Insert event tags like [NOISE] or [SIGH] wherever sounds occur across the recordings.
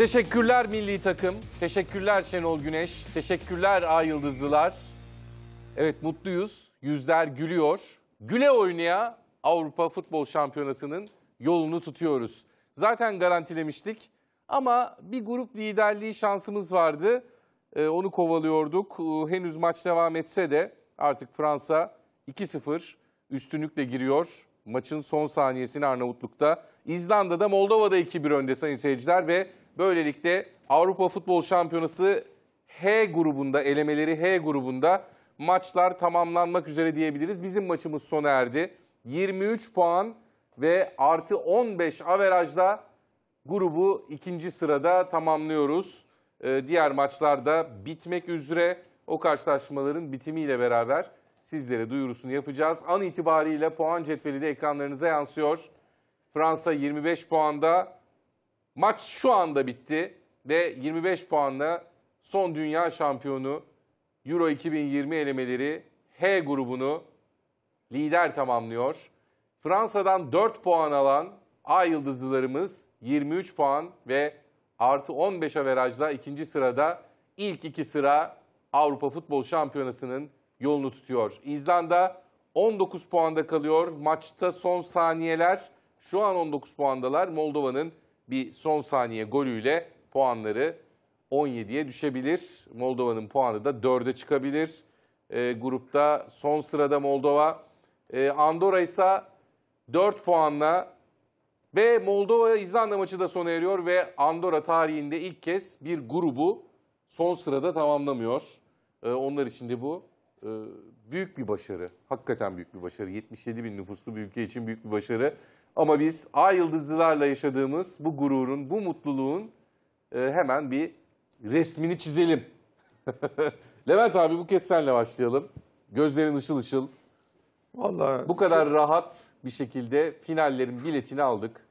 Teşekkürler milli takım. Teşekkürler Şenol Güneş. Teşekkürler Ay Yıldızlılar. Evet mutluyuz. Yüzler gülüyor. Güle oynaya Avrupa Futbol Şampiyonası'nın yolunu tutuyoruz. Zaten garantilemiştik ama bir grup liderliği şansımız vardı. Ee, onu kovalıyorduk. Ee, henüz maç devam etse de artık Fransa 2-0 üstünlükle giriyor. Maçın son saniyesini Arnavutluk'ta. İzlanda'da Moldova'da 2-1 önde sayın seyirciler ve Böylelikle Avrupa Futbol Şampiyonası H grubunda, elemeleri H grubunda maçlar tamamlanmak üzere diyebiliriz. Bizim maçımız sona erdi. 23 puan ve artı 15 averajla grubu ikinci sırada tamamlıyoruz. Ee, diğer maçlarda bitmek üzere o karşılaşmaların bitimiyle beraber sizlere duyurusunu yapacağız. An itibariyle puan cetveli de ekranlarınıza yansıyor. Fransa 25 puanda, Maç şu anda bitti ve 25 puanla son dünya şampiyonu Euro 2020 elemeleri H grubunu lider tamamlıyor. Fransa'dan 4 puan alan A yıldızlılarımız 23 puan ve artı 15 averajla ikinci sırada ilk iki sıra Avrupa Futbol Şampiyonası'nın yolunu tutuyor. İzlanda 19 puanda kalıyor. Maçta son saniyeler şu an 19 puandalar. Moldova'nın bir son saniye golüyle puanları 17'ye düşebilir. Moldova'nın puanı da 4'e çıkabilir. E, grupta son sırada Moldova. E, Andorra ise 4 puanla ve Moldova İzlanda maçı da sona eriyor ve Andorra tarihinde ilk kez bir grubu son sırada tamamlamıyor. E, onlar için de bu e, büyük bir başarı. Hakikaten büyük bir başarı. 77 bin nüfuslu bir ülke için büyük bir başarı. Ama biz ay yıldızlarla yaşadığımız bu gururun, bu mutluluğun e, hemen bir resmini çizelim. [LAUGHS] Levent abi bu kez senle başlayalım. Gözlerin ışıl ışıl. Vallahi bu kadar çok, rahat bir şekilde finallerin biletini aldık.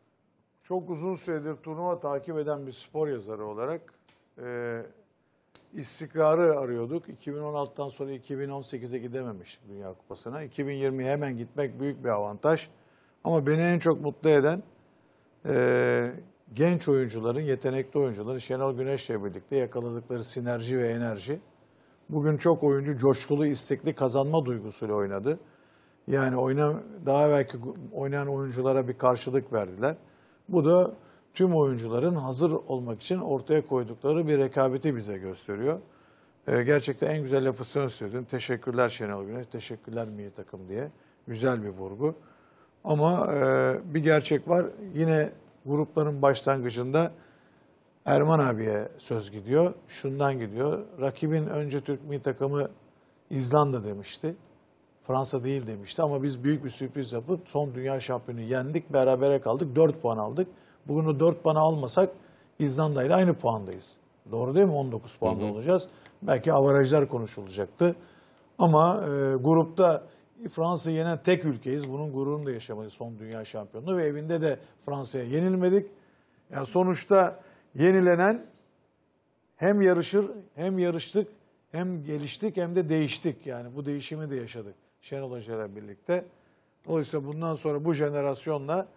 Çok uzun süredir turnuva takip eden bir spor yazarı olarak e, istikrarı arıyorduk. 2016'dan sonra 2018'e gidememiştik Dünya Kupası'na. 2020'ye hemen gitmek büyük bir avantaj. Ama beni en çok mutlu eden e, genç oyuncuların, yetenekli oyuncuların Şenol Güneş'le birlikte yakaladıkları sinerji ve enerji. Bugün çok oyuncu coşkulu, istekli kazanma duygusuyla oynadı. Yani oyna, daha belki oynayan oyunculara bir karşılık verdiler. Bu da tüm oyuncuların hazır olmak için ortaya koydukları bir rekabeti bize gösteriyor. Ee, gerçekten en güzel lafı sen söyledin. Teşekkürler Şenol Güneş, teşekkürler Milli Takım diye. Güzel bir vurgu. Ama e, bir gerçek var. Yine grupların başlangıcında Erman abiye söz gidiyor. Şundan gidiyor. Rakibin önce Türk milli takımı İzlanda demişti. Fransa değil demişti ama biz büyük bir sürpriz yapıp son dünya şampiyonu yendik, berabere kaldık, 4 puan aldık. Bugün o 4 puanı almasak İzlanda ile aynı puandayız. Doğru değil mi? 19 puanda hı olacağız. Belki avarajlar konuşulacaktı. Ama e, grupta Fransa'yı yenen tek ülkeyiz. Bunun gururunu da yaşamayız son dünya şampiyonluğu ve evinde de Fransa'ya yenilmedik. Yani sonuçta yenilenen hem yarışır hem yarıştık hem geliştik hem de değiştik. Yani bu değişimi de yaşadık Şenol Hoca'yla birlikte. Dolayısıyla bundan sonra bu jenerasyonla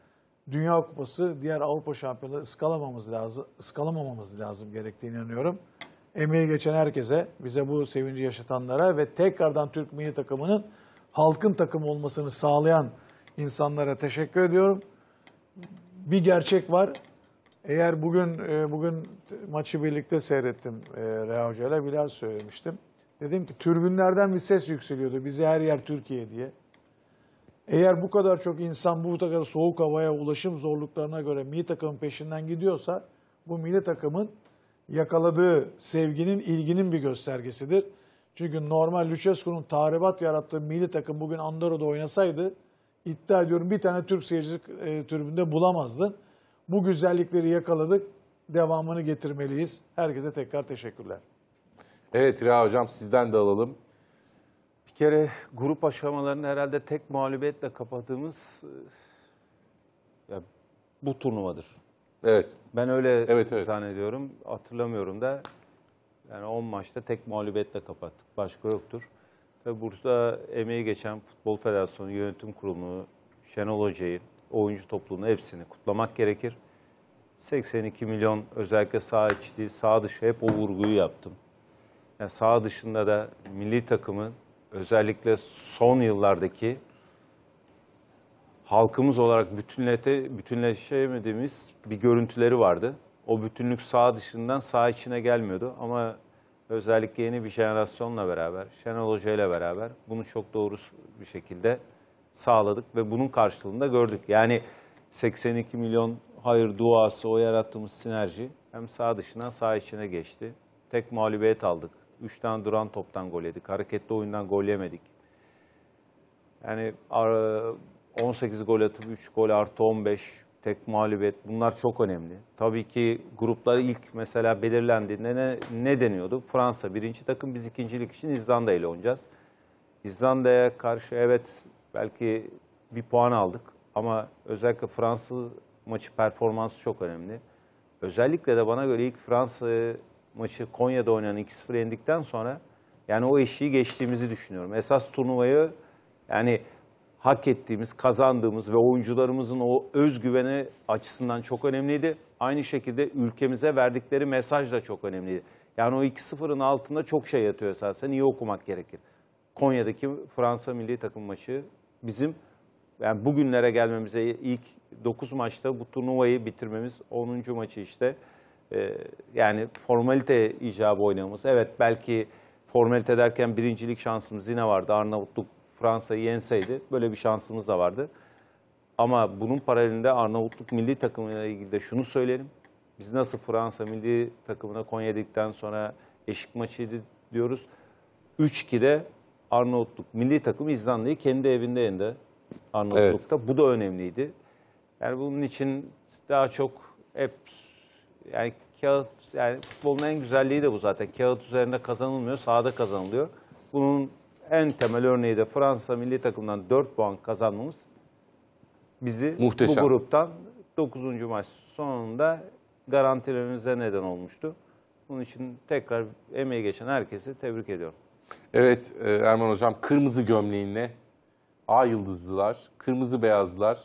Dünya Kupası diğer Avrupa şampiyonları ıskalamamız lazım, ıskalamamamız lazım gerektiğini inanıyorum. Emeği geçen herkese, bize bu sevinci yaşatanlara ve tekrardan Türk milli takımının halkın takım olmasını sağlayan insanlara teşekkür ediyorum. Bir gerçek var. Eğer bugün e, bugün maçı birlikte seyrettim e, Reha Hoca ile Bilal söylemiştim. Dedim ki türbünlerden bir ses yükseliyordu. Bizi her yer Türkiye diye. Eğer bu kadar çok insan bu kadar soğuk havaya ulaşım zorluklarına göre milli takımın peşinden gidiyorsa bu milli takımın yakaladığı sevginin, ilginin bir göstergesidir. Çünkü normal Lucescu'nun tahribat yarattığı milli takım bugün Andorra'da oynasaydı iddia ediyorum bir tane Türk seyirci e, tribünde bulamazdın. Bu güzellikleri yakaladık. Devamını getirmeliyiz. Herkese tekrar teşekkürler. Evet Rıha Hocam sizden de alalım. Bir kere grup aşamalarını herhalde tek mağlubiyetle kapattığımız e, bu turnuvadır. Evet. Ben öyle evet, evet. zannediyorum. Hatırlamıyorum da yani 10 maçta tek mağlubiyetle kapattık. Başka yoktur. Ve burada emeği geçen Futbol Federasyonu Yönetim Kurulu'nu, Şenol Hoca'yı, oyuncu topluluğunu hepsini kutlamak gerekir. 82 milyon özellikle sağ içi değil, sağ dışı hep o vurguyu yaptım. Yani sağ dışında da milli takımın özellikle son yıllardaki halkımız olarak bütünlete, bütünleşemediğimiz bir görüntüleri vardı. O bütünlük sağ dışından sağ içine gelmiyordu ama Özellikle yeni bir jenerasyonla beraber, Şenol Hoca ile beraber bunu çok doğru bir şekilde sağladık ve bunun karşılığında gördük. Yani 82 milyon hayır duası o yarattığımız sinerji hem sağ dışından sağ içine geçti. Tek mağlubiyet aldık. 3 duran toptan gol yedik. Hareketli oyundan gol yemedik. Yani 18 gol atıp 3 gol artı 15 tek mağlubiyet bunlar çok önemli. Tabii ki grupları ilk mesela belirlendiğinde ne, ne deniyordu? Fransa birinci takım biz ikincilik için İzlanda ile oynayacağız. İzlanda'ya karşı evet belki bir puan aldık ama özellikle Fransız maçı performansı çok önemli. Özellikle de bana göre ilk Fransa maçı Konya'da oynayan 2-0 yendikten sonra yani o eşiği geçtiğimizi düşünüyorum. Esas turnuvayı yani hak ettiğimiz, kazandığımız ve oyuncularımızın o özgüveni açısından çok önemliydi. Aynı şekilde ülkemize verdikleri mesaj da çok önemliydi. Yani o 2-0'ın altında çok şey yatıyor esasen. İyi okumak gerekir. Konya'daki Fransa milli takım maçı bizim yani bugünlere gelmemize ilk 9 maçta bu turnuvayı bitirmemiz 10. maçı işte. Ee, yani formalite icabı oynamamız. Evet belki formalite derken birincilik şansımız yine vardı. Arnavutluk Fransa'yı yenseydi böyle bir şansımız da vardı. Ama bunun paralelinde Arnavutluk milli takımıyla ilgili de şunu söyleyelim. Biz nasıl Fransa milli takımına Konya'dikten sonra eşik maçıydı diyoruz. 3-2'de Arnavutluk milli takım İzlanda'yı kendi evinde yendi Arnavutluk'ta. Evet. Bu da önemliydi. Yani bunun için daha çok hep yani kağıt yani futbolun en güzelliği de bu zaten. Kağıt üzerinde kazanılmıyor, sahada kazanılıyor. Bunun en temel örneği de Fransa milli takımından 4 puan kazanmamız bizi Muhteşem. bu gruptan 9. maç sonunda garantilerimize neden olmuştu. Bunun için tekrar emeği geçen herkesi tebrik ediyorum. Evet e, Erman Hocam kırmızı gömleğinle A yıldızlılar, kırmızı beyazlar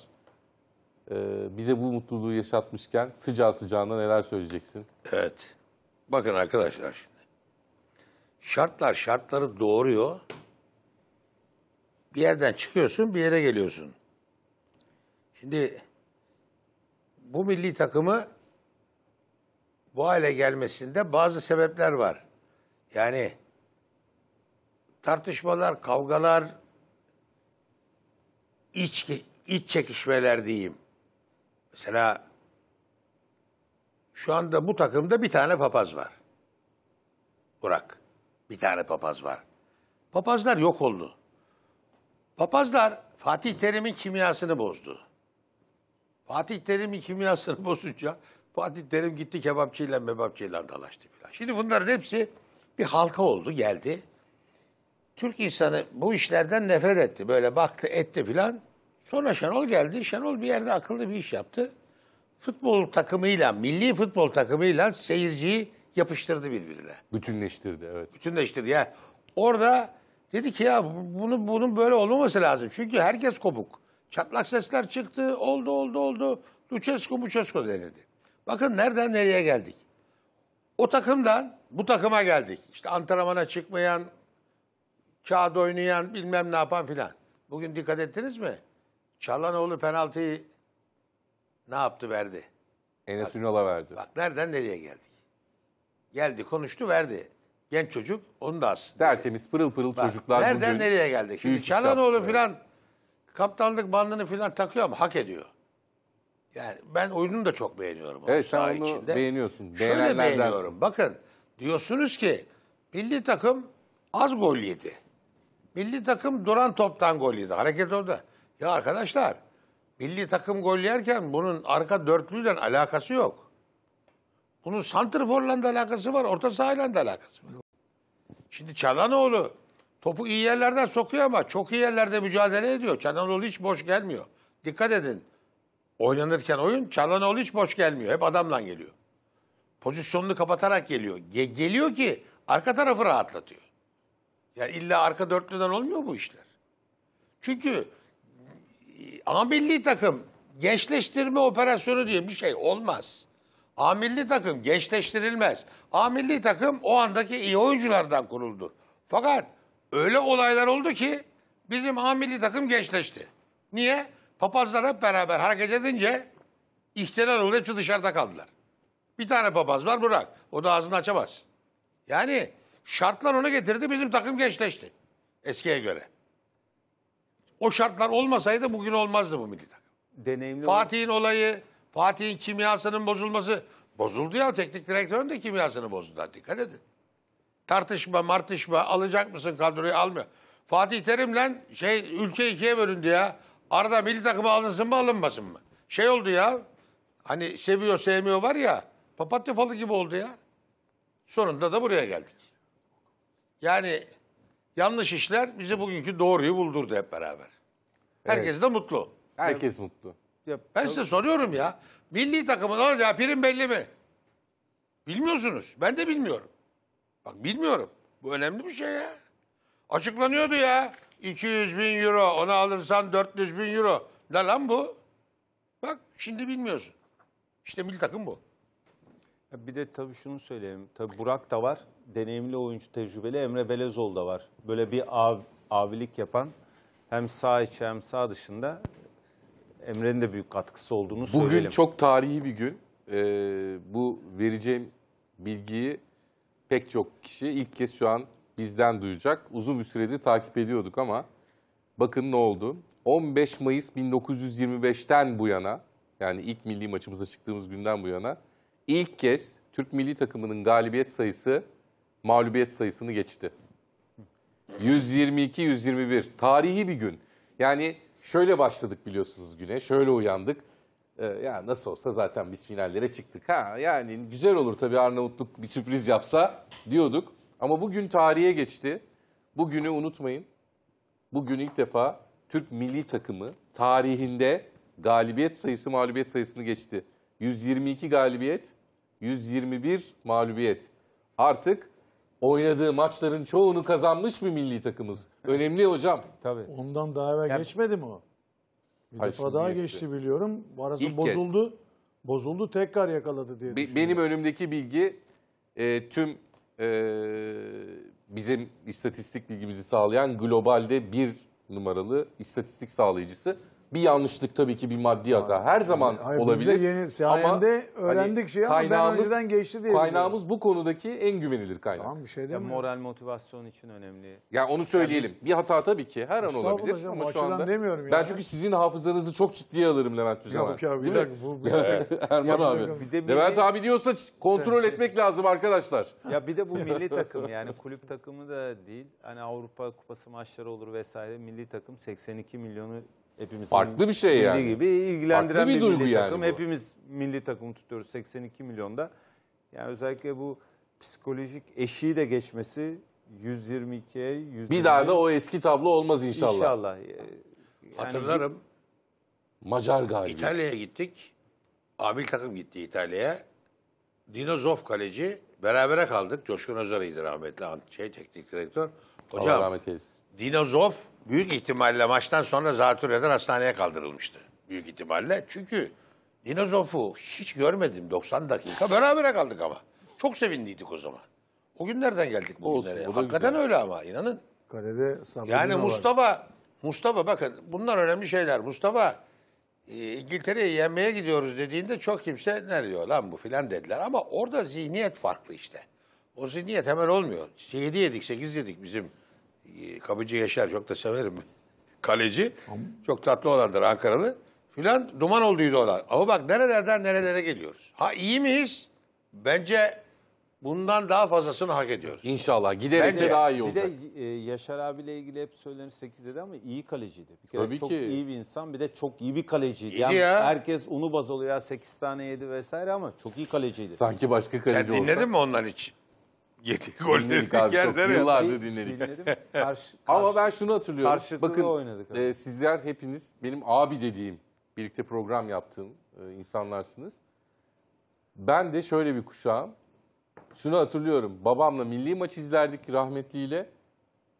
e, bize bu mutluluğu yaşatmışken sıcağı sıcağına neler söyleyeceksin? Evet. Bakın arkadaşlar şimdi. Şartlar şartları doğuruyor bir yerden çıkıyorsun bir yere geliyorsun. Şimdi bu milli takımı bu hale gelmesinde bazı sebepler var. Yani tartışmalar, kavgalar, iç iç çekişmeler diyeyim. Mesela şu anda bu takımda bir tane papaz var. Burak. Bir tane papaz var. Papazlar yok oldu. Papazlar Fatih Terim'in kimyasını bozdu. Fatih Terim'in kimyasını [LAUGHS] bozunca Fatih Terim gitti kebapçıyla mebapçıyla dalaştı filan. Şimdi bunların hepsi bir halka oldu geldi. Türk insanı bu işlerden nefret etti. Böyle baktı etti filan. Sonra Şenol geldi. Şenol bir yerde akıllı bir iş yaptı. Futbol takımıyla, milli futbol takımıyla seyirciyi yapıştırdı birbirine. Bütünleştirdi evet. Bütünleştirdi. Yani orada Dedi ki ya bunu bunun böyle olmaması lazım. Çünkü herkes kopuk. Çatlak sesler çıktı. Oldu oldu oldu. Lucescu Mucescu denildi. Bakın nereden nereye geldik. O takımdan bu takıma geldik. İşte antrenmana çıkmayan, kağıt oynayan, bilmem ne yapan filan. Bugün dikkat ettiniz mi? Çalhanoğlu penaltıyı ne yaptı verdi. Enes Ünal'a verdi. Bak nereden nereye geldik. Geldi konuştu verdi. Genç çocuk onu da aslında. Dertemiz pırıl pırıl Bak, çocuklar. Nereden bugün nereye geldi? Şimdi büyük Çalhanoğlu filan kaptanlık bandını filan takıyor ama hak ediyor. Yani ben oyununu da çok beğeniyorum. Evet sen onu içinde. beğeniyorsun. Şöyle beğeniyorum. Bakın diyorsunuz ki milli takım az gol yedi. Milli takım duran toptan gol yedi. Hareket orada. Ya arkadaşlar milli takım gol yerken bunun arka dörtlüyle alakası yok. Bunun santrforla da alakası var, orta sahayla da alakası var. Şimdi Çalanoğlu topu iyi yerlerden sokuyor ama çok iyi yerlerde mücadele ediyor. Çalanoğlu hiç boş gelmiyor. Dikkat edin. Oynanırken oyun Çalanoğlu hiç boş gelmiyor. Hep adamla geliyor. Pozisyonunu kapatarak geliyor. Ge geliyor ki arka tarafı rahatlatıyor. Yani illa arka dörtlüden olmuyor bu işler. Çünkü e, ama milli takım gençleştirme operasyonu diye bir şey olmaz. A milli takım gençleştirilmez. A milli takım o andaki iyi oyunculardan kuruldu. Fakat öyle olaylar oldu ki bizim A milli takım gençleşti. Niye? Papazlar hep beraber hareket edince ihtilal oldu. Hepsi dışarıda kaldılar. Bir tane papaz var Burak. O da ağzını açamaz. Yani şartlar onu getirdi. Bizim takım gençleşti. Eskiye göre. O şartlar olmasaydı bugün olmazdı bu milli takım. Deneyimli Fatih'in olayı Fatih'in kimyasının bozulması bozuldu ya teknik direktörün de kimyasını bozdular. Dikkat edin. Tartışma, martışma alacak mısın kadroyu almıyor. Fatih Terim'le şey ülke ikiye bölündü ya. Arada milli takımı alınsın mı alınmasın mı? Şey oldu ya. Hani seviyor sevmiyor var ya. Papatya falı gibi oldu ya. Sonunda da buraya geldik. Yani yanlış işler bizi bugünkü doğruyu buldurdu hep beraber. Herkes evet. de mutlu. Herkes mutlu. Ya, ben size soruyorum ya. Milli takımın alacağı prim belli mi? Bilmiyorsunuz. Ben de bilmiyorum. Bak bilmiyorum. Bu önemli bir şey ya. Açıklanıyordu ya. 200 bin euro. Onu alırsan 400 bin euro. Ne lan bu? Bak şimdi bilmiyorsun. İşte milli takım bu. bir de tabii şunu söyleyelim. Tabii Burak da var. Deneyimli oyuncu, tecrübeli Emre Belezoğlu da var. Böyle bir av, avilik yapan hem sağ içi hem sağ dışında Emre'nin de büyük katkısı olduğunu Bugün söyleyelim. Bugün çok tarihi bir gün. E, bu vereceğim bilgiyi pek çok kişi ilk kez şu an bizden duyacak. Uzun bir süredir takip ediyorduk ama bakın ne oldu. 15 Mayıs 1925'ten bu yana yani ilk milli maçımıza çıktığımız günden bu yana ilk kez Türk milli takımının galibiyet sayısı mağlubiyet sayısını geçti. 122-121 tarihi bir gün. Yani Şöyle başladık biliyorsunuz güne, şöyle uyandık. Ee, ya nasıl olsa zaten biz finallere çıktık. Ha yani güzel olur tabii Arnavutluk bir sürpriz yapsa diyorduk. Ama bugün tarihe geçti. Bugünü unutmayın. Bugün ilk defa Türk milli takımı tarihinde galibiyet sayısı mağlubiyet sayısını geçti. 122 galibiyet, 121 mağlubiyet. Artık oynadığı maçların çoğunu kazanmış bir milli takımız. Önemli hocam. Tabii. Ondan daha evvel Yani- geçmedi mi o? Bir Hayır, defa daha geçti. geçti. biliyorum. Bu arası İlk kez. bozuldu. Bozuldu tekrar yakaladı diye düşünüyorum. benim önümdeki bilgi e, tüm e, bizim istatistik bilgimizi sağlayan globalde bir numaralı istatistik sağlayıcısı bir yanlışlık tabii ki bir maddi hata. Her zaman Hayır, olabilir. Biz de yeni sayende öğrendik hani, şey ama ben kaynağımız- önceden geçti diye. Kaynağımız bu konudaki en güvenilir kaynak. Tamam bir şey Ya demiyorum. moral motivasyon için önemli. Ya onu söyleyelim. bir hata tabii ki her an olabilir canım, ama şu anda demiyorum ben çünkü sizin hafızanızı çok ciddiye alırım Levent Tüzemen. Yok ya bir dakika. Bu, [LAUGHS] [LAUGHS] Erman abi. Bir de milli, Levent abi diyorsa ç- kontrol etmek lazım arkadaşlar. ya bir de bu milli [LAUGHS] takım yani kulüp takımı da değil. Hani Avrupa Kupası maçları olur vesaire. Milli takım 82 milyonu hepimizin farklı bir şey yani. gibi ilgilendiren farklı bir, bir duygu milli yani takım. Bu. Hepimiz milli takım tutuyoruz 82 milyonda. Yani özellikle bu psikolojik eşiği de geçmesi 122'ye 100. Bir daha da o eski tablo olmaz inşallah. İnşallah. Ee, yani Hatırlarım. Macar galiba. İtalya'ya gittik. Abil takım gitti İtalya'ya. Dino Zoff kaleci. Berabere kaldık. Coşkun Özer'iydi rahmetli şey teknik direktör. Hocam, Allah rahmet eylesin. Dino Zoff büyük ihtimalle maçtan sonra zatürreden hastaneye kaldırılmıştı. Büyük ihtimalle. Çünkü Dinozof'u hiç görmedim 90 dakika. Berabere kaldık ama. Çok sevindiydik o zaman. O günlerden geldik bugünlere. Olsun, Hakikaten güzel. öyle ama inanın. Kalede yani Mustafa, Mustafa bakın bunlar önemli şeyler. Mustafa e, İngiltere'yi yenmeye gidiyoruz dediğinde çok kimse ne diyor lan bu filan dediler. Ama orada zihniyet farklı işte. O zihniyet hemen olmuyor. 7 yedik 8 yedik bizim Kapıcı Yaşar çok da severim. Kaleci. Çok tatlı olandır Ankaralı. Filan duman olduydu olan. Ama bak nerelerden nerelere geliyoruz. Ha iyi miyiz? Bence bundan daha fazlasını hak ediyoruz. İnşallah giderek Bence, de daha iyi olacak. Bir de e, Yaşar abiyle ilgili hep söylenir 8 dedi ama iyi kaleciydi. Bir kere Tabii çok ki. iyi bir insan bir de çok iyi bir kaleciydi. İyiydi yani ya. herkes onu baz alıyor ya 8 tane yedi vesaire ama çok iyi kaleciydi. Sanki başka kaleci Sen dinledin mi ondan hiç? yedi golleri abi, çok Yıllardır dinledik. dinledim. [LAUGHS] Karşı, Ama ben şunu hatırlıyorum. Karşılıklı Bakın oynadık. E, sizler hepiniz benim abi dediğim, birlikte program yaptığım e, insanlarsınız. Ben de şöyle bir kuşağım. Şunu hatırlıyorum. Babamla milli maç izlerdik rahmetliyle.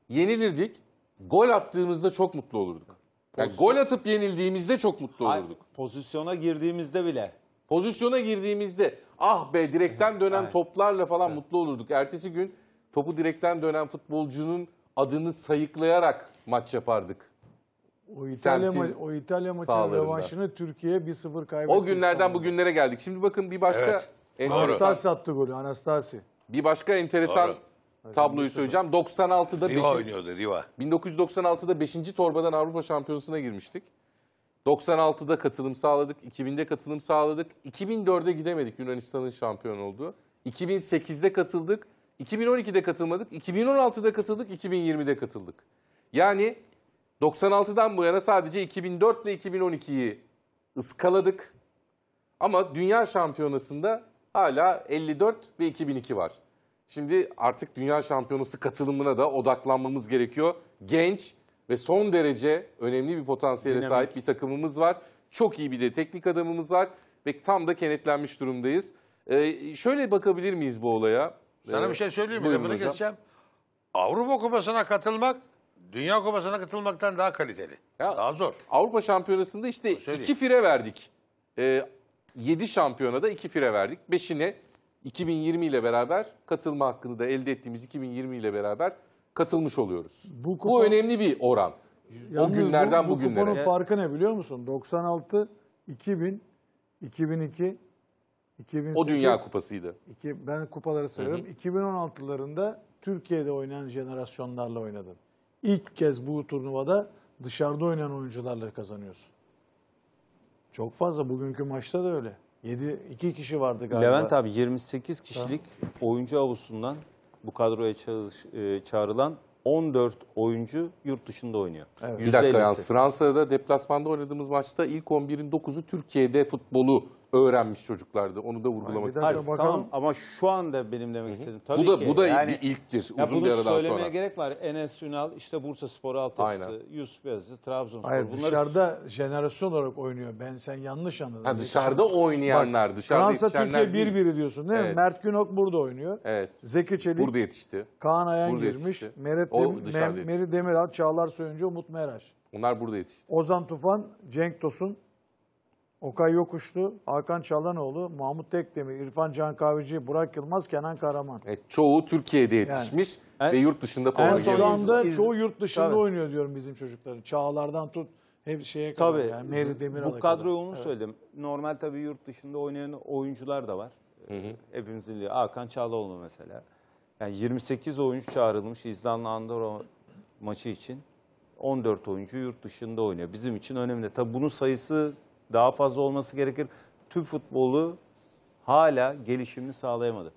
Yenilirdik. Gol attığımızda çok mutlu olurduk. Yani gol atıp yenildiğimizde çok mutlu olurduk. Hayır, pozisyona girdiğimizde bile. Pozisyona girdiğimizde ah be direkten dönen Aynen. toplarla falan evet. mutlu olurduk. Ertesi gün topu direkten dönen futbolcunun adını sayıklayarak maç yapardık. O İtalya, ma o İtalya maçının revanşını Türkiye 1-0 kaybetti. O günlerden İstanbul'da. bugünlere geldik. Şimdi bakın bir başka... Evet. Enteresan... Anastasi attı golü, Anastasi. Bir başka enteresan Doğru. tabloyu söyleyeceğim. 96'da... Riva beşin... oynuyordu, Riva. 1996'da 5. torbadan Avrupa Şampiyonası'na girmiştik. 96'da katılım sağladık, 2000'de katılım sağladık. 2004'e gidemedik Yunanistan'ın şampiyon olduğu. 2008'de katıldık, 2012'de katılmadık, 2016'da katıldık, 2020'de katıldık. Yani 96'dan bu yana sadece 2004 ile 2012'yi ıskaladık. Ama dünya şampiyonasında hala 54 ve 2002 var. Şimdi artık dünya şampiyonası katılımına da odaklanmamız gerekiyor. Genç, ve son derece önemli bir potansiyele Dinamik. sahip bir takımımız var. Çok iyi bir de teknik adamımız var ve tam da kenetlenmiş durumdayız. Ee, şöyle bakabilir miyiz bu olaya? Sana ee, bir şey söyleyeyim mi? Lafını keseceğim. Avrupa Kupası'na katılmak Dünya Kupası'na katılmaktan daha kaliteli. Ya, daha zor. Avrupa Şampiyonası'nda işte iki fire verdik. Ee, yedi şampiyonada iki fire verdik. Beşine 2020 ile beraber katılma hakkını da elde ettiğimiz 2020 ile beraber katılmış oluyoruz. Bu, kupon, bu önemli bir oran. o günlerden bu, bu bugünlere. Bu kuponun farkı ne biliyor musun? 96, 2000, 2002, 2008. O Dünya Kupası'ydı. Iki, ben kupaları sayıyorum. 2016'larında Türkiye'de oynayan jenerasyonlarla oynadım. İlk kez bu turnuvada dışarıda oynayan oyuncularla kazanıyorsun. Çok fazla. Bugünkü maçta da öyle. 7 2 kişi vardı galiba. Levent abi 28 kişilik tamam. oyuncu avusundan bu kadroya çalış, e, çağrılan 14 oyuncu yurt dışında oynuyor. Evet. Bir dakika yalnız Fransa'da deplasmanda oynadığımız maçta ilk 11'in 9'u Türkiye'de futbolu öğrenmiş çocuklardı. Onu da vurgulamak Hayır, Tamam ama şu anda benim demek istedim. Tabii bu da, ki. Bu da yani, bir ilktir ya uzun bunu bir aradan söylemeye sonra. gerek var. Enes Ünal, işte Bursa Sporu altyapısı, Yusuf Yazıcı, Trabzonspor. Hayır Bunları... dışarıda jenerasyon olarak oynuyor. Ben sen yanlış anladın. Ha, dışarıda Hiç... oynayanlar, Bak, dışarıda Fransa Türkiye bir biri diyorsun değil evet. mi? Mert Günok burada oynuyor. Evet. Zeki Çelik. Burada yetişti. Kaan Ayan burada girmiş. Meret Dem Meri Demiral, Çağlar Söyüncü, Umut Meraş. Onlar burada yetişti. Ozan Tufan, Cenk Tosun, Okay Yokuşlu, Hakan Çalanoğlu, Mahmut Tekdemir, İrfan Can Kahveci, Burak Yılmaz, Kenan Karaman. Evet, çoğu Türkiye'de yetişmiş yani, ve yurt dışında kolay geliyor. Şu anda iz, çoğu yurt dışında tabii. oynuyor diyorum bizim çocukların. Çağlardan tut hep şeye kadar. Tabii. Yani Meri Demiral'a Bu kadroyu onu evet. söyledim. Normal tabii yurt dışında oynayan oyuncular da var. Hı hı. Hepimizin biliyor. Hakan Çağlaoğlu mesela. Yani 28 oyuncu çağrılmış İzlanda Andorra maçı için. 14 oyuncu yurt dışında oynuyor. Bizim için önemli. Tabii bunun sayısı daha fazla olması gerekir. Türk futbolu hala gelişimini sağlayamadı.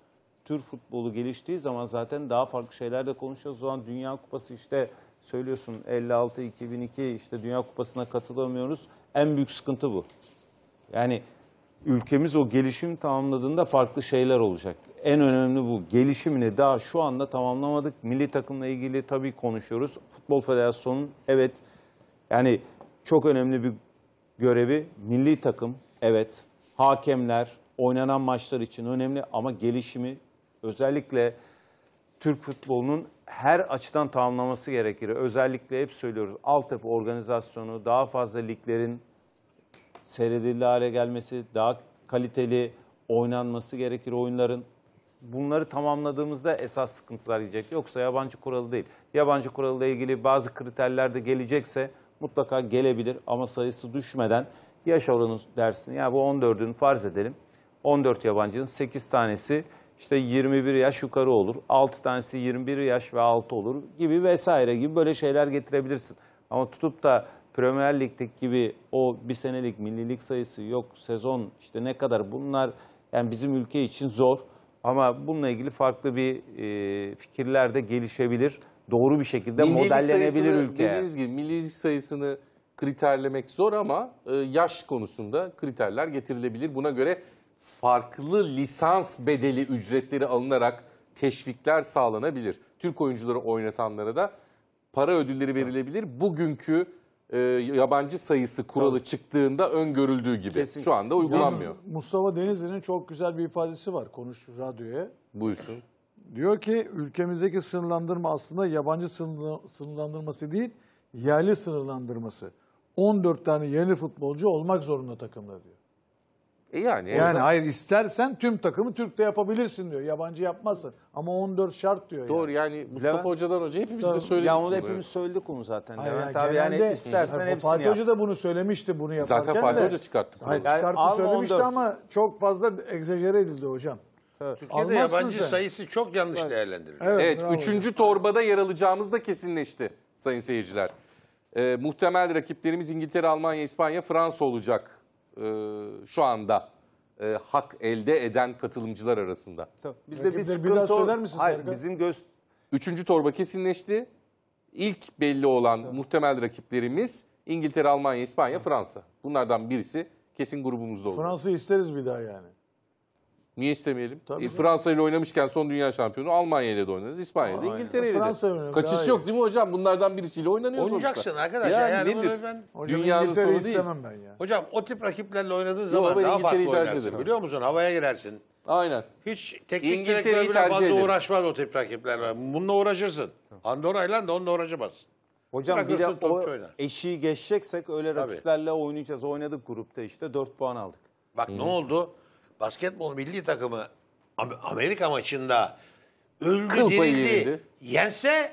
Türk futbolu geliştiği zaman zaten daha farklı şeyler de konuşacağız. O zaman Dünya Kupası işte söylüyorsun 56 2002 işte Dünya Kupası'na katılamıyoruz. En büyük sıkıntı bu. Yani ülkemiz o gelişim tamamladığında farklı şeyler olacak. En önemli bu. Gelişimini daha şu anda tamamlamadık. Milli takımla ilgili tabii konuşuyoruz. Futbol Federasyonu'nun evet yani çok önemli bir görevi milli takım evet hakemler oynanan maçlar için önemli ama gelişimi özellikle Türk futbolunun her açıdan tamamlaması gerekir. Özellikle hep söylüyoruz altyapı organizasyonu, daha fazla liglerin seyredilir hale gelmesi, daha kaliteli oynanması gerekir oyunların. Bunları tamamladığımızda esas sıkıntılar gelecek. Yoksa yabancı kuralı değil. Yabancı kuralıyla ilgili bazı kriterler de gelecekse mutlaka gelebilir ama sayısı düşmeden yaş oranı dersin. yani bu 14'ün farz edelim. 14 yabancının 8 tanesi işte 21 yaş yukarı olur. 6 tanesi 21 yaş ve 6 olur gibi vesaire gibi böyle şeyler getirebilirsin. Ama tutup da Premier Lig'deki gibi o bir senelik millilik sayısı yok sezon işte ne kadar bunlar yani bizim ülke için zor. Ama bununla ilgili farklı bir e, fikirler de gelişebilir doğru bir şekilde millilik modellenebilir ülke. Dediğiniz gibi milli sayısını kriterlemek zor ama e, yaş konusunda kriterler getirilebilir. Buna göre farklı lisans bedeli ücretleri alınarak teşvikler sağlanabilir. Türk oyuncuları oynatanlara da para ödülleri verilebilir. Bugünkü e, yabancı sayısı kuralı Tabii. çıktığında öngörüldüğü gibi. Kesinlikle. Şu anda uygulanmıyor. Biz, Mustafa Denizli'nin çok güzel bir ifadesi var konuş radyoya. Buyursun. Diyor ki ülkemizdeki sınırlandırma aslında yabancı sınırlandırması değil, yerli sınırlandırması. 14 tane yerli futbolcu olmak zorunda takımda diyor. E yani yani hayır istersen tüm takımı Türk'te yapabilirsin diyor. Yabancı yapmazsın. Ama 14 şart diyor. Doğru yani, yani Mustafa Levent, Hoca'dan önce hepimiz de söyledik. Ya onu hepimiz söyledik onu zaten. Hayır, Levent yani, abi genelde, yani istersen yani, hepsini Fatih yap. Hoca da bunu söylemişti bunu yaparken Zaten Fatih de, Hoca çıkarttı. Hayır, yani, çıkarttı söylemişti 14. ama çok fazla egzajere edildi hocam. Evet. Türkiye'de yabancı sen. sayısı çok yanlış evet. değerlendiriliyor. Evet, Evet, üçüncü torbada yer alacağımız da kesinleşti sayın seyirciler. Ee, muhtemel rakiplerimiz İngiltere, Almanya, İspanya, Fransa olacak ee, şu anda e, hak elde eden katılımcılar arasında. Tabii. Bizde bir Rakipleri sıkıntı biraz ol- söyler misin Hayır, Serkan? bizim göz Üçüncü torba kesinleşti. İlk belli olan muhtemel rakiplerimiz İngiltere, Almanya, İspanya, Fransa. Bunlardan birisi kesin grubumuzda oldu. Fransa'yı isteriz bir daha yani. Niye istemeyelim? E, Fransa ile oynamışken son dünya şampiyonu Almanya ile de oynarız. İspanya ile, İngiltere ile. de. Kaçış yok değil mi hocam? Bunlardan birisiyle oynanıyor Oynayacaksın arkadaş ya, yani nedir? ben- Hocam Dünyanın İngiltere'yi sonu değil. ben ya. Hocam o tip rakiplerle oynadığın zaman daha farklı oynarsın. ederim. Biliyor musun? Havaya girersin. Aynen. Hiç teknik İngiltere'yi bile tercih fazla ederim. uğraşmaz o tip rakiplerle. Bununla uğraşırsın. ile de onunla uğraşamazsın. Hocam bir de o oynar. eşiği geçeceksek öyle rakiplerle oynayacağız. Oynadık grupta işte 4 puan aldık. Bak ne oldu? basketbol milli takımı Amerika maçında öldü dirildi. Yense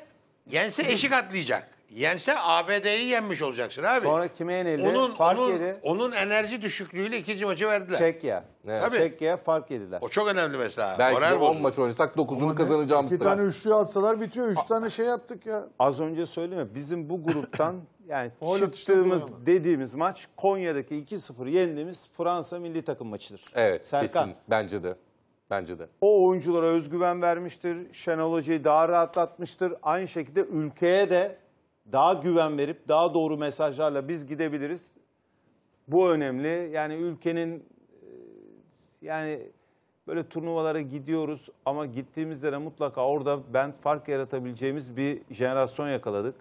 yense eşik atlayacak. Yense ABD'yi yenmiş olacaksın abi. Sonra kime yenildi? Onun, fark onun, yedi. Onun enerji düşüklüğüyle ikinci maçı verdiler. Çekya. Evet. Tabii. Çekya fark yediler. O çok önemli mesela. Belki Moral de 10 maç oynasak 9'unu kazanacağımız. İki tane üçlü atsalar bitiyor. 3 tane şey yaptık ya. Az önce söyleme. Bizim bu gruptan [LAUGHS] yani Hollanda çıktığımız dediğimiz maç Konya'daki 2-0 yendiğimiz Fransa milli takım maçıdır. Evet Serkan. kesin bence de. Bence de. O oyunculara özgüven vermiştir. Şenol Hoca'yı daha rahatlatmıştır. Aynı şekilde ülkeye de daha güven verip daha doğru mesajlarla biz gidebiliriz. Bu önemli. Yani ülkenin e, yani böyle turnuvalara gidiyoruz ama gittiğimizde de mutlaka orada ben fark yaratabileceğimiz bir jenerasyon yakaladık.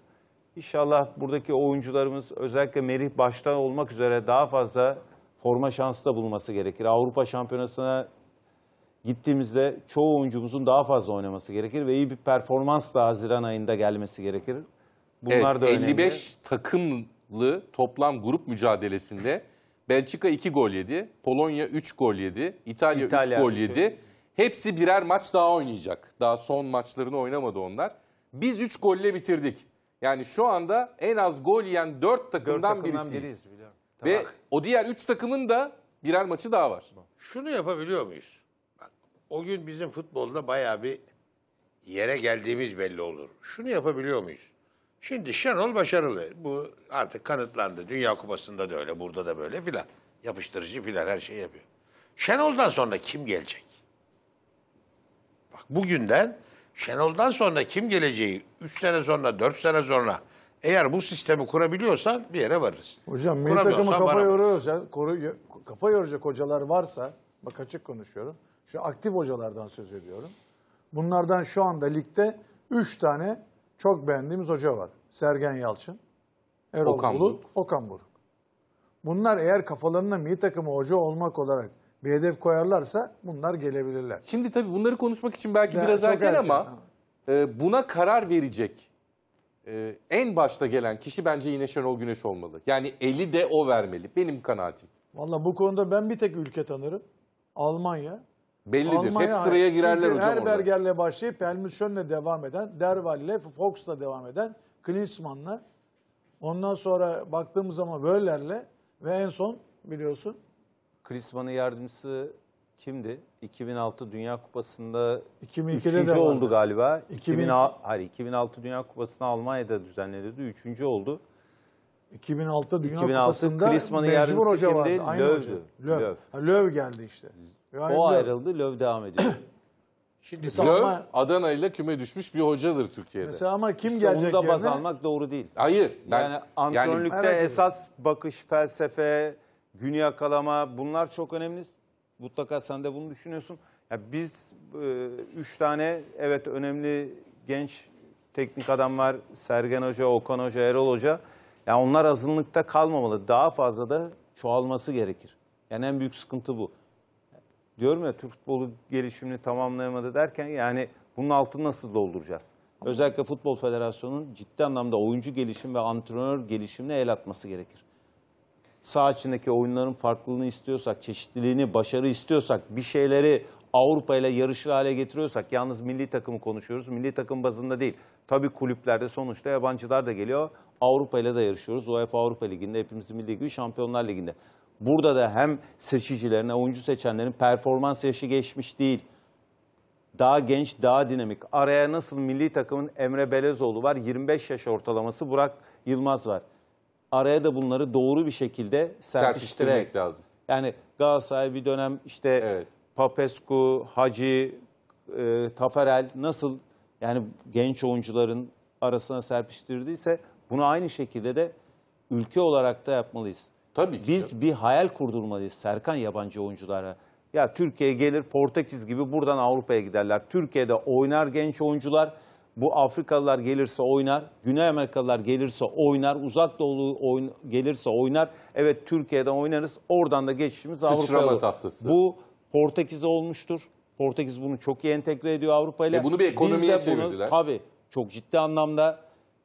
İnşallah buradaki oyuncularımız özellikle Merih baştan olmak üzere daha fazla forma şansı da bulması gerekir. Avrupa Şampiyonası'na gittiğimizde çoğu oyuncumuzun daha fazla oynaması gerekir ve iyi bir performans da Haziran ayında gelmesi gerekir. Bunlar evet, da önemli. 55 takımlı toplam grup mücadelesinde Belçika 2 gol yedi, Polonya 3 gol yedi, İtalya, İtalya 3 gol yedi. Hepsi birer maç daha oynayacak. Daha son maçlarını oynamadı onlar. Biz 3 golle bitirdik. Yani şu anda en az gol yiyen 4 takımdan birisiyiz. biliyorum. Ve Tamam. o diğer 3 takımın da birer maçı daha var. Şunu yapabiliyor muyuz? Bak, O gün bizim futbolda bayağı bir yere geldiğimiz belli olur. Şunu yapabiliyor muyuz? Şimdi Şenol başarılı. Bu artık kanıtlandı. Dünya Kupası'nda da öyle, burada da böyle filan. Yapıştırıcı filan her şey yapıyor. Şenol'dan sonra kim gelecek? Bak bugünden Şenol'dan sonra kim geleceği 3 sene sonra, 4 sene sonra eğer bu sistemi kurabiliyorsan bir yere varırız. Hocam milli takımı kafa yoruyorsa, koru, kafa yoracak hocalar varsa, bak açık konuşuyorum. Şu aktif hocalardan söz ediyorum. Bunlardan şu anda ligde 3 tane çok beğendiğimiz hoca var. Sergen Yalçın, Erol Okan Bulut, Buruk. Okan Buruk. Bunlar eğer kafalarında milli takımı hoca olmak olarak bir hedef koyarlarsa bunlar gelebilirler. Şimdi tabii bunları konuşmak için belki Ya, biraz erken ama e, buna karar verecek e, en başta gelen kişi bence yine Şenol Güneş olmalı. Yani eli de o vermeli. Benim kanaatim. Valla bu konuda ben bir tek ülke tanırım. Almanya. Bellidir. Almanya Hep sıraya girerler Çünkü hocam orada. Herberger'le başlayıp Helmut Schön'le devam eden, Derval'le, Fox'la devam eden, Klinsmann'la. Ondan sonra baktığımız zaman Böllerle ve en son biliyorsun Klinsmann'ın yardımcısı kimdi? 2006 Dünya Kupası'nda 2002'de de oldu galiba. 2000... 2000 hayır 2006 Dünya Kupası'nı Almanya'da düzenledi. Üçüncü oldu. 2006 Dünya 2006 Kupası'nda Klinsmann'ın yardımcısı hoca kimdi? Aynı Löv. Löv Ha, Löw geldi işte. Yani o Löw. ayrıldı, Löv devam ediyor. [COUGHS] Şimdi mesela Löv. ama, Adana ile küme düşmüş bir hocadır Türkiye'de. Mesela ama kim işte gelecek onu da baz almak doğru değil. Hayır. Ben, yani antrenörlükte yani, esas bakış, felsefe, günü yakalama bunlar çok önemli. Mutlaka sen de bunu düşünüyorsun. Ya biz e, üç tane evet önemli genç teknik adam var. Sergen Hoca, Okan Hoca, Erol Hoca. Ya onlar azınlıkta kalmamalı. Daha fazla da çoğalması gerekir. Yani en büyük sıkıntı bu. Diyorum ya Türk futbolu gelişimini tamamlayamadı derken yani bunun altını nasıl dolduracağız? Özellikle Futbol Federasyonu'nun ciddi anlamda oyuncu gelişim ve antrenör gelişimine el atması gerekir sağ içindeki oyunların farklılığını istiyorsak, çeşitliliğini, başarı istiyorsak, bir şeyleri Avrupa ile yarışır hale getiriyorsak, yalnız milli takımı konuşuyoruz, milli takım bazında değil. Tabii kulüplerde sonuçta yabancılar da geliyor. Avrupa ile de yarışıyoruz. UEFA Avrupa Ligi'nde, hepimizin milli gibi Şampiyonlar Ligi'nde. Burada da hem seçicilerine, oyuncu seçenlerin performans yaşı geçmiş değil. Daha genç, daha dinamik. Araya nasıl milli takımın Emre Belezoğlu var, 25 yaş ortalaması Burak Yılmaz var araya da bunları doğru bir şekilde serpiştirmek lazım. Yani Galatasaray bir dönem işte evet. Papescu, Hacı, e, Taferel nasıl yani genç oyuncuların arasına serpiştirdiyse bunu aynı şekilde de ülke olarak da yapmalıyız. Tabii ki. Biz bir hayal kurdurmalıyız Serkan yabancı oyunculara. Ya Türkiye gelir Portekiz gibi buradan Avrupa'ya giderler. Türkiye'de oynar genç oyuncular bu Afrikalılar gelirse oynar, Güney Amerikalılar gelirse oynar, Uzak Doğu oyn gelirse oynar. Evet Türkiye'den oynarız, oradan da geçişimiz Avrupa'ya tahtası. Bu Portekiz olmuştur. Portekiz bunu çok iyi entegre ediyor Avrupa ile. E, bunu bir ekonomiye Biz de bunu, çevirdiler. Tabii çok ciddi anlamda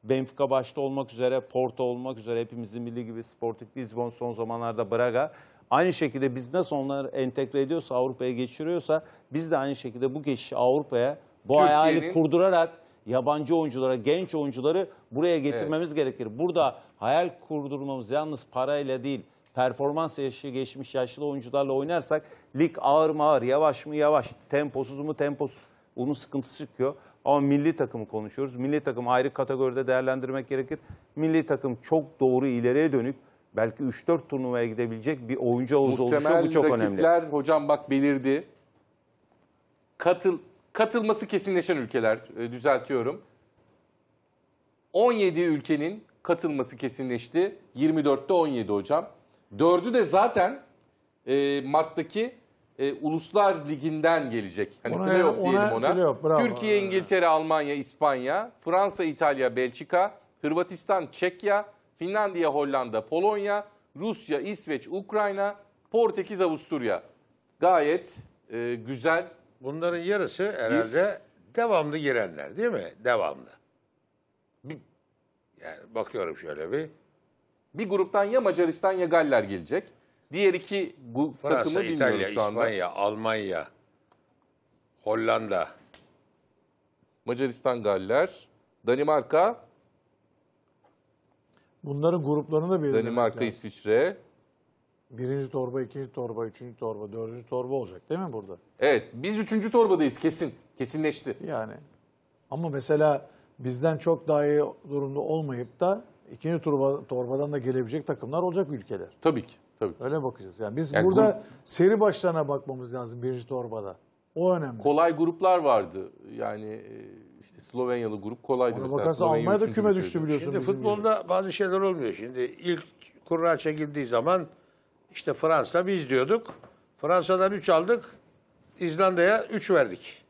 Benfica başta olmak üzere, Porto olmak üzere hepimizin milli gibi Sporting Lisbon son zamanlarda Braga. Aynı şekilde biz nasıl onları entegre ediyorsa, Avrupa'ya geçiriyorsa biz de aynı şekilde bu geçişi Avrupa'ya bu hayali kurdurarak yabancı oyunculara, genç oyuncuları buraya getirmemiz evet. gerekir. Burada hayal kurdurmamız yalnız parayla değil, performans yaşı geçmiş yaşlı oyuncularla oynarsak lig ağır mı ağır, yavaş mı yavaş, temposuz mu temposuz. Onun sıkıntısı çıkıyor. Ama milli takımı konuşuyoruz. Milli takım ayrı kategoride değerlendirmek gerekir. Milli takım çok doğru ileriye dönük belki 3-4 turnuvaya gidebilecek bir oyuncu havuzu oluşuyor. Bu çok önemli. hocam bak belirdi. Katıl Katılması kesinleşen ülkeler e, düzeltiyorum. 17 ülkenin katılması kesinleşti. 24'te 17 hocam. Dördü de zaten e, Mart'taki e, Uluslar Ligi'nden gelecek. Hani ona, playoff ona, diyelim ona. Playoff, bravo. Türkiye, İngiltere, Almanya, İspanya, Fransa, İtalya, Belçika, Hırvatistan, Çekya, Finlandiya, Hollanda, Polonya, Rusya, İsveç, Ukrayna, Portekiz, Avusturya. Gayet e, güzel bunların yarısı herhalde devamlı girenler değil mi? Devamlı. yani bakıyorum şöyle bir. Bir gruptan ya Macaristan ya Galler gelecek. Diğer iki bu Fransa, takımı İtalya, bilmiyorum şu anda. İspanya, Almanya, Hollanda. Macaristan Galler, Danimarka, Bunların gruplarını da belirlemek Danimarka lazım. İsviçre, birinci torba, ikinci torba, üçüncü torba, dördüncü torba olacak değil mi burada? Evet biz üçüncü torbadayız kesin. Kesinleşti. Yani ama mesela bizden çok daha iyi durumda olmayıp da ikinci torba, torbadan da gelebilecek takımlar olacak ülkeler. Tabii ki. Tabii. Öyle bakacağız. Yani biz Yani burada grup- seri başlarına bakmamız lazım birinci torbada. O önemli. kolay gruplar vardı. Yani e, işte Slovenyalı grup kolaydı Ona mesela. bakarsan Slovenya Almanya da üçüncü küme düştü biliyorsun. Şimdi bizim gibi. futbolda bazı şeyler olmuyor. Şimdi ilk kura çekildiği zaman işte Fransa biz diyorduk. Fransa'dan 3 aldık. İzlanda'ya 3 verdik.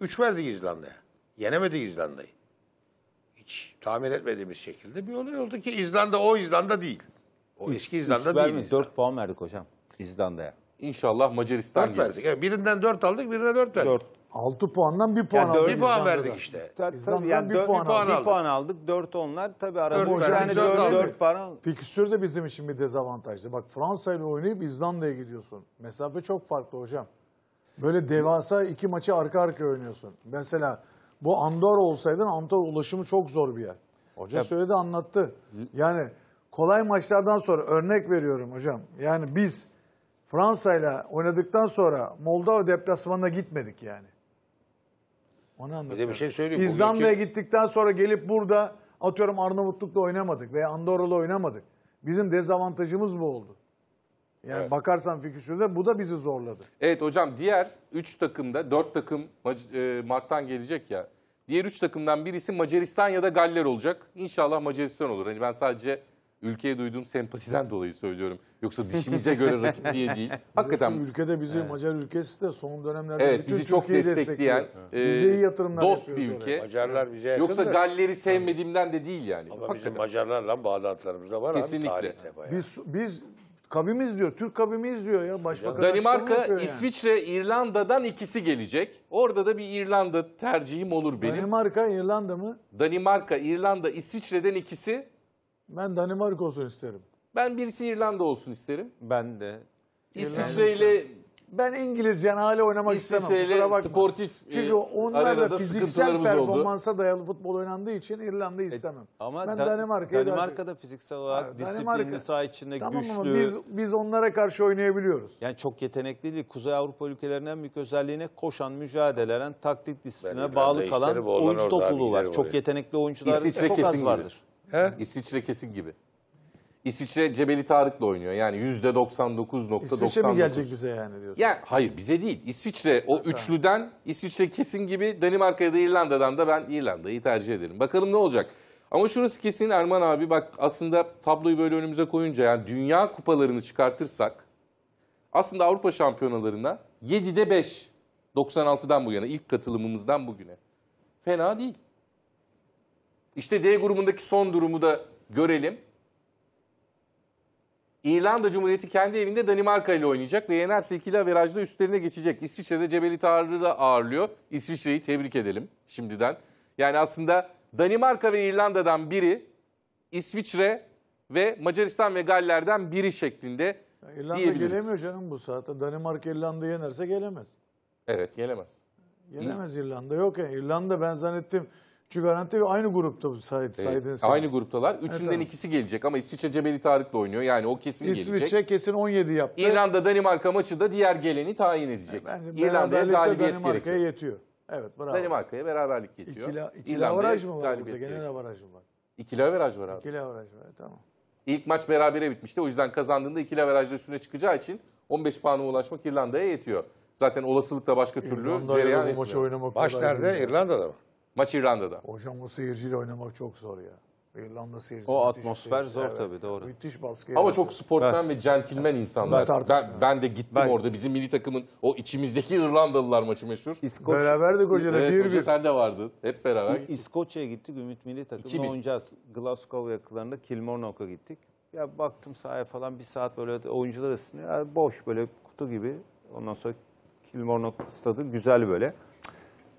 3 verdik İzlanda'ya. Yenemedik İzlanda'yı. Hiç tahmin etmediğimiz şekilde bir olay oldu ki İzlanda o İzlanda değil. O eski İzlanda değil. Vermiş, İzlanda. 4 puan verdik hocam İzlanda'ya. İnşallah Macaristan Dört gelir. verdik. Yani birinden 4 aldık, birine 4 verdik. 4 6 puandan 1 puan Yani aldık. dört- Bir puan verdik işte. Tabii, yani bir dört- puan aldık. Bir puan aldık. Dört onlar. Tabii arada Dört bir verdik, tane puan. Fikstür de bizim için bir dezavantajdı. Bak Fransa ile oynayıp İzlanda'ya gidiyorsun. Mesafe çok farklı hocam. Böyle devasa iki maçı arka arkaya oynuyorsun. Mesela bu Andorra olsaydın Andorra ulaşımı çok zor bir yer. Hoca söyledi anlattı. Yani kolay maçlardan sonra örnek veriyorum hocam. Yani biz Fransa ile oynadıktan sonra Moldova deplasmanına gitmedik yani. Onu anlatıyorum. Bir de bir şey söyleyeyim. İzlanda'ya bugünkü... gittikten sonra gelip burada atıyorum Arnavutluk'ta oynamadık veya Andorra'da oynamadık. Bizim dezavantajımız bu oldu. Yani evet. bakarsan fikstürde bu da bizi zorladı. Evet hocam diğer 3 takımda 4 takım e, Mart'tan gelecek ya. Diğer 3 takımdan birisi Macaristan ya da Galler olacak. İnşallah Macaristan olur. Hani ben sadece ülkeye duyduğum sempatiden dolayı söylüyorum. Yoksa dişimize göre [LAUGHS] rakip diye değil. Hakikaten ülkede bizi evet. Macar ülkesi de son dönemlerde evet, bizi çok Türkiye'yi destekleyen e, bize iyi yatırımlar dost bir ülke. Oraya. Macarlar bize Yoksa da. Galleri sevmediğimden de değil yani. Ama Hakikaten. bizim Macarlarla bağlantılarımız da var Kesinlikle. abi Biz biz kavimiz diyor, Türk kavimiz diyor ya başbakan. Danimarka, yani. İsviçre, İrlanda'dan ikisi gelecek. Orada da bir İrlanda tercihim olur benim. Danimarka, İrlanda mı? Danimarka, İrlanda, İsviçre'den ikisi ben Danimarka olsun isterim. Ben birisi İrlanda olsun isterim. Ben de. İsviçre ile Ben İngiliz yani oynamak istemem. İsviçre ile sportif Çünkü e, onlar da fiziksel sıkıntılarımız oldu. performansa dayalı futbol oynandığı için İrlanda'yı e, istemem. Ama ben Dan- Danimarka'yı Danimarka'da fiziksel olarak Hayır, disiplinli Danimarka- saha içinde Tamam güçlü. ama biz, biz onlara karşı oynayabiliyoruz. Yani çok yetenekli değil. Kuzey Avrupa ülkelerinin büyük özelliğine koşan, mücadele eden, taktik Ben disipline bağlı kalan boğulan oyuncu topluluğu var. Çok yetenekli oyuncular çok az vardır. He? İsviçre kesin gibi. İsviçre Cebeli Tarık'la oynuyor. Yani yüzde %99.99. İsviçre mi gelecek bize yani diyorsun? Ya, hayır bize değil. İsviçre o üçlüden İsviçre kesin gibi Danimarka'ya da İrlanda'dan da ben İrlanda'yı tercih ederim. Bakalım ne olacak? Ama şurası kesin Erman abi bak aslında tabloyu böyle önümüze koyunca yani dünya kupalarını çıkartırsak aslında Avrupa şampiyonalarına 7'de 5 96'dan bu yana ilk katılımımızdan bugüne. Fena değil. İşte D grubundaki son durumu da görelim. İrlanda Cumhuriyeti kendi evinde Danimarka ile oynayacak ve yenerse ikili averajda üstlerine geçecek. İsviçre'de Cebeli Tarık'ı da ağırlıyor. İsviçre'yi tebrik edelim şimdiden. Yani aslında Danimarka ve İrlanda'dan biri, İsviçre ve Macaristan ve Galler'den biri şeklinde İrlanda gelemiyor canım bu saatte. Danimarka İrlanda yenerse gelemez. Evet gelemez. Gelemez İrlanda. Yok yani İrlanda ben zannettim çünkü garanti ve aynı grupta bu say ee, saydığın evet, Aynı gruptalar. Üçünden evet, ikisi gelecek ama İsviçre Cebeli Tarık'la oynuyor. Yani o kesin İsviçre gelecek. İsviçre kesin 17 yaptı. İrlanda Danimarka maçı da diğer geleni tayin edecek. Bence İrlanda'ya galibiyet Danimarka'ya gerekiyor. yetiyor. Evet bravo. Danimarka'ya beraberlik yetiyor. İkila, ikili avaraj mı var burada? Genel avaraj mı var? İkili avaraj var abi. İkili avaraj var tamam. İlk maç berabere bitmişti. O yüzden kazandığında ikili avarajda üstüne çıkacağı için 15 puanı ulaşmak İrlanda'ya yetiyor. Zaten olasılık da başka türlü cereyan etmiyor. Maçı oynamak Başlarda İrlanda'da mı? Maç İrlanda'da. Hocam o seyirciyle oynamak çok zor ya. İrlanda seyircisi. O atmosfer seyirci. zor Evet. tabii doğru. Müthiş baskı. Ama çok sportmen ve centilmen insanlar. tartışma. Ben, ben de gittim Ben- orada. Bizim milli takımın o içimizdeki İrlandalılar maçı meşhur. İskoç, Beraberdik hocayla Evet, bir hoca bir. sen de vardın. Hep beraber. gittik. İskoçya'ya gittik. Ümit Milli takımı 2000. oynayacağız. Glasgow yakınlarında Kilmarnock'a gittik. Ya baktım sahaya falan bir saat böyle oyuncular ısınıyor. Ya boş böyle kutu gibi. Ondan sonra Kilmarnock stadı güzel böyle.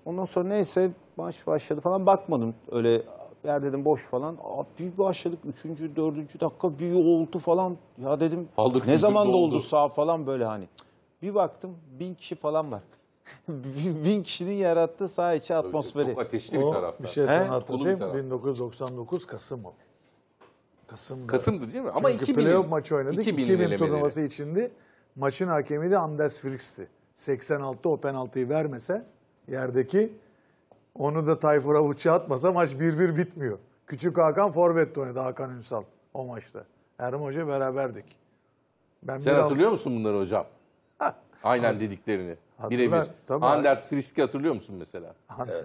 Ondan sonra neyse maç başladı falan bakmadım öyle ya dedim boş falan. Aa, bir başladık 3. 4. dakika bir oldu falan. Ya dedim Aldık, ne zaman da oldu sağ falan böyle hani. Bir baktım bin kişi falan var. [LAUGHS] bin kişinin yarattığı sağ içi atmosferi. Çok ateşli bir tarafta. Bir şey sana hatırlatayım. 1999 Kasım o. Kasım'dı. Kasım'dı değil mi? Ama Çünkü 2000 playoff maçı oynadık. 2000, 2000 turnuvası içindi. Maçın hakemi de Anders Fricks'ti. 86'ta o penaltıyı vermese yerdeki. Onu da Tayfur Avuç'u atmasa maç 1-1 bitmiyor. Küçük Hakan forvet oynadı Hakan Ünsal o maçta. Erman Hoca beraberdik. Ben Sen hatırlıyor al... musun bunları hocam? Aynen dediklerini. Birebir. Anders Frisk'i hatırlıyor musun mesela? Evet.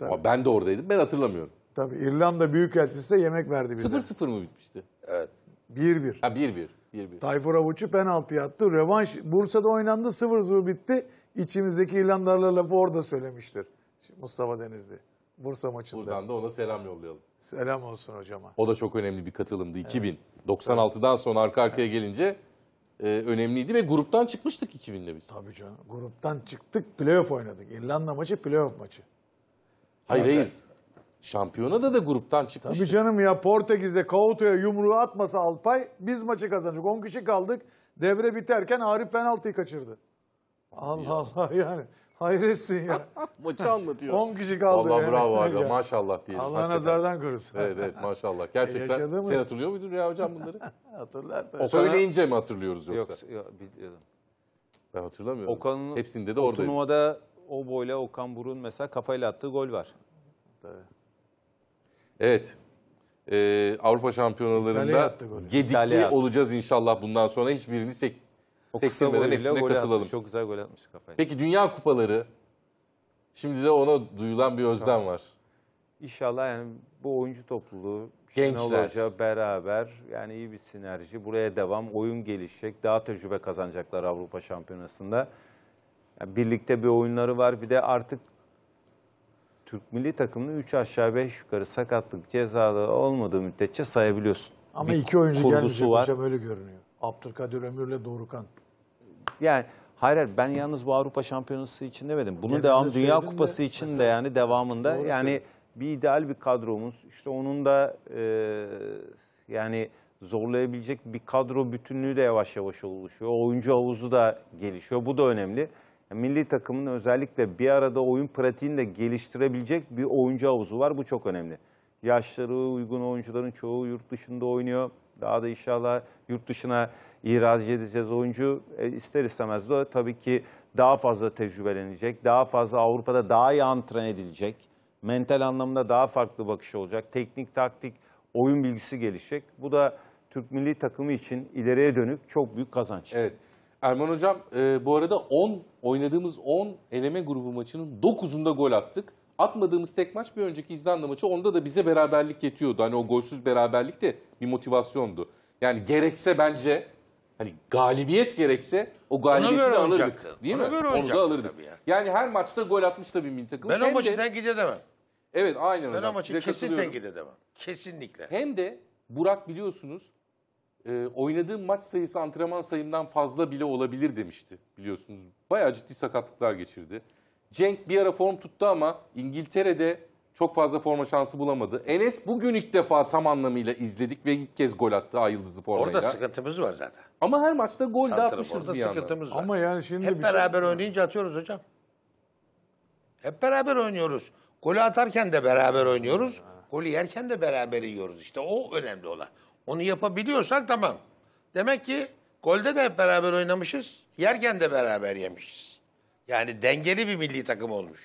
Ama ben de oradaydım. Ben hatırlamıyorum. Tabii İrlanda Büyükelçisi de yemek verdi bize. 0-0 mı bitmişti? Evet. 1-1. Ha 1-1. Tayfur Avuç'u penaltı attı. Rövanş Bursa'da oynandı 0-0 bitti. İçimizdeki İrlandalılar lafı orada söylemiştir Mustafa Denizli. Bursa maçında. Buradan da ona selam yollayalım. Selam olsun hocama. O da çok önemli bir katılımdı. 2000. Evet. 96'dan sonra arka arkaya gelince e, önemliydi ve gruptan çıkmıştık 2000'de biz. Tabii canım. Gruptan çıktık, playoff oynadık. İrlanda maçı playoff maçı. Hayır Zaten... hayır. Şampiyonada da gruptan çıkmıştık. Tabii canım ya Portekiz'de Kauto'ya yumruğu atmasa Alpay biz maçı kazanacak. 10 kişi kaldık. Devre biterken Arif penaltıyı kaçırdı. Allah Allah yani. Hayretsin ya. [LAUGHS] Maçı anlatıyor. 10 kişi kaldı. Allah yani. bravo abi. Maşallah diyelim. Allah hakikaten. nazardan korusun. Evet evet maşallah. [LAUGHS] Gerçekten e, sen hatırlıyor muydun Rüya Hocam bunları? [LAUGHS] Hatırlar tabii. Söyleyince mi hatırlıyoruz yoksa? Yok, yok biliyordum. Ben hatırlamıyorum. Okan'ın Hepsinde de o oradayım. turnuvada o boyla Okan Burun mesela kafayla attığı gol var. Tabii. Evet. Ee, Avrupa şampiyonalarında gedikli olacağız inşallah bundan sonra. Hiçbirini sek o kısa Sektirmeden golüyle hepsine gol katılalım. atmış. Çok güzel gol atmış kafayı. Peki Dünya Kupaları, şimdi de ona duyulan bir özlem Tamam. var. İnşallah yani bu oyuncu topluluğu Gençler. Hoca beraber yani iyi bir sinerji. Buraya devam. Oyun gelişecek. Daha tecrübe kazanacaklar Avrupa Şampiyonası'nda. Yani birlikte bir oyunları var. Bir de artık Türk milli takımını 3 aşağı 5 yukarı sakatlık cezalı olmadığı müddetçe sayabiliyorsun. Ama Bir iki oyuncu kurgusu gelmeyecek var. hocam öyle görünüyor. Abdülkadir Ömür'le Doğrukan. Yani hayır, hayır ben yalnız bu Avrupa Şampiyonası için demedim. Bunun devamı devam Dünya Kupası de, için mesela, de yani devamında doğrusu. yani bir ideal bir kadromuz. İşte onun da e, yani zorlayabilecek bir kadro bütünlüğü de yavaş yavaş oluşuyor. Oyuncu havuzu da gelişiyor. Bu da önemli. Yani milli takımın özellikle bir arada oyun pratiğini de geliştirebilecek bir oyuncu havuzu var. Bu çok önemli. Yaşları uygun oyuncuların çoğu yurt dışında oynuyor. Daha da inşallah yurt dışına ihraç edeceğiz oyuncu e, ister istemez de tabii ki daha fazla tecrübelenecek, daha fazla Avrupa'da daha iyi antren edilecek, mental anlamda daha farklı bakış olacak, teknik, taktik, oyun bilgisi gelişecek. Bu da Türk milli takımı için ileriye dönük çok büyük kazanç. Evet. Erman Hocam e, bu arada 10 oynadığımız 10 eleme grubu maçının 9'unda gol attık. Atmadığımız tek maç bir önceki İzlanda maçı onda da bize beraberlik yetiyordu. Hani o golsüz beraberlik de bir motivasyondu. Yani gerekse bence hani galibiyet gerekse o galibiyeti de alırdık. Olacaktı. Değil Ona mi? Göre Onu da alırdık. Ya. Yani her maçta gol atmış da bir milli takım. Ben Hem o maçı de... tenkit edemem. Evet aynen ben hocam. Ben o maçı kesin tenkit edemem. Kesinlikle. Hem de Burak biliyorsunuz e, oynadığım maç sayısı antrenman sayımdan fazla bile olabilir demişti biliyorsunuz. Bayağı ciddi sakatlıklar geçirdi. Cenk bir ara form tuttu ama İngiltere'de çok fazla forma şansı bulamadı. Enes bugün ilk defa tam anlamıyla izledik ve ilk kez gol attı ay yıldızlı formayla. Orada sıkıntımız var zaten. Ama her maçta gol de atmışız Orada bir sıkıntımız var. Ama yani şimdi Hep bir şey- beraber oynayınca atıyoruz hocam. Hep beraber oynuyoruz. Golü atarken de beraber oynuyoruz. Golü yerken de beraber yiyoruz. İşte o önemli olan. Onu yapabiliyorsak tamam. Demek ki golde de hep beraber oynamışız. Yerken de beraber yemişiz. Yani dengeli bir milli takım olmuş.